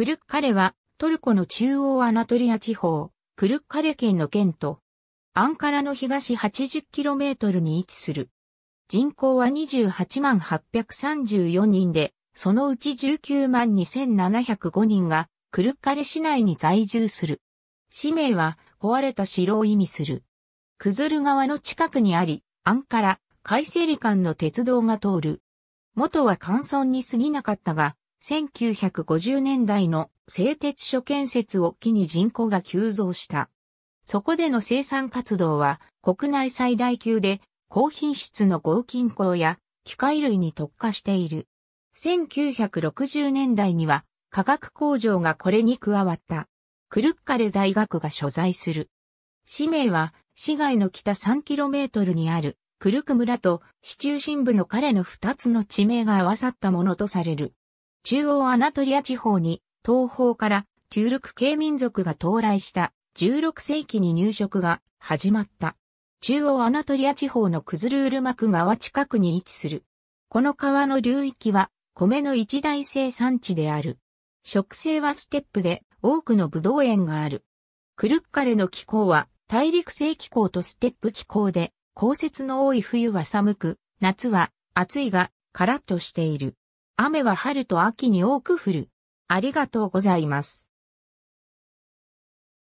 クルッカレは、トルコの中央アナトリア地方、クルッカレ県の県都。アンカラの東 80km に位置する。人口は28万834人で、そのうち19万2705人が、クルッカレ市内に在住する。市名は、壊れた城を意味する。クズル川の近くにあり、アンカラ、カイセリ間の鉄道が通る。元は乾村に過ぎなかったが、1950年代の製鉄所建設を機に人口が急増した。そこでの生産活動は国内最大級で高品質の合金工や機械類に特化している。1960年代には化学工場がこれに加わった。クルッカレ大学が所在する。市名は市外の北 3km にあるクルク村と市中心部の彼の2つの地名が合わさったものとされる。中央アナトリア地方に東方からトゥールク系民族が到来した16世紀に入植が始まった。中央アナトリア地方のクズルール幕川近くに位置する。この川の流域は米の一大生産地である。植生はステップで多くのブド園がある。クルッカレの気候は大陸性気候とステップ気候で、降雪の多い冬は寒く、夏は暑いがカラッとしている。雨は春と秋に多く降る。ありがとうございます。